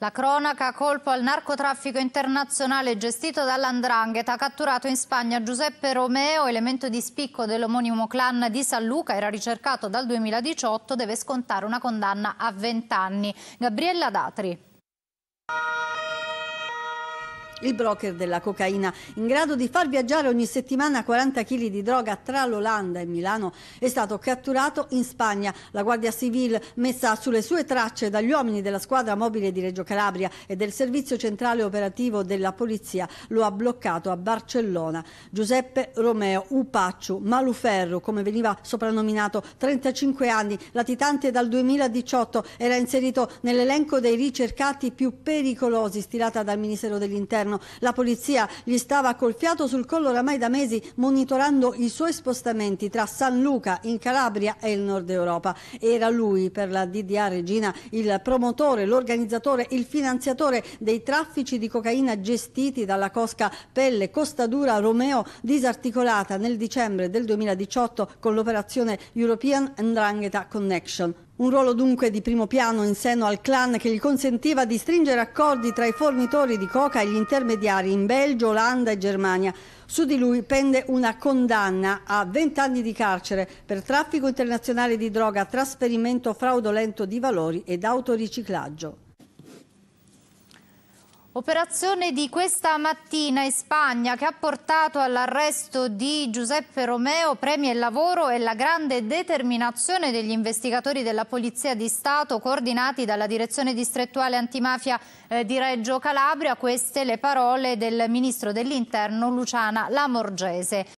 La cronaca colpo al narcotraffico internazionale gestito dall'Andrangheta, catturato in Spagna Giuseppe Romeo, elemento di spicco dell'omonimo clan di San Luca, era ricercato dal 2018, deve scontare una condanna a 20 anni. Gabriella Datri il broker della cocaina, in grado di far viaggiare ogni settimana 40 kg di droga tra l'Olanda e Milano, è stato catturato in Spagna. La Guardia Civile messa sulle sue tracce dagli uomini della squadra mobile di Reggio Calabria e del Servizio Centrale Operativo della Polizia lo ha bloccato a Barcellona. Giuseppe Romeo Upaccio Maluferro, come veniva soprannominato, 35 anni, latitante dal 2018, era inserito nell'elenco dei ricercati più pericolosi stilata dal Ministero dell'Interno governo. La polizia gli stava col fiato sul collo oramai da mesi monitorando i suoi spostamenti tra San Luca in Calabria e il nord Europa. Era lui per la DDA Regina il promotore, l'organizzatore, il finanziatore dei traffici di cocaina gestiti dalla cosca Pelle Costa Dura Romeo disarticolata nel dicembre del 2018 con l'operazione European Ndrangheta Connection. Un ruolo dunque di primo piano in seno al clan che gli consentiva di stringere accordi tra i fornitori di coca e gli intermediari in Belgio, Olanda e Germania. Su di lui pende una condanna a 20 anni di carcere per traffico internazionale di droga, trasferimento fraudolento di valori ed autoriciclaggio. Operazione di questa mattina in Spagna che ha portato all'arresto di Giuseppe Romeo, premi e lavoro e la grande determinazione degli investigatori della Polizia di Stato coordinati dalla Direzione Distrettuale Antimafia eh, di Reggio Calabria. Queste le parole del Ministro dell'Interno Luciana Lamorgese.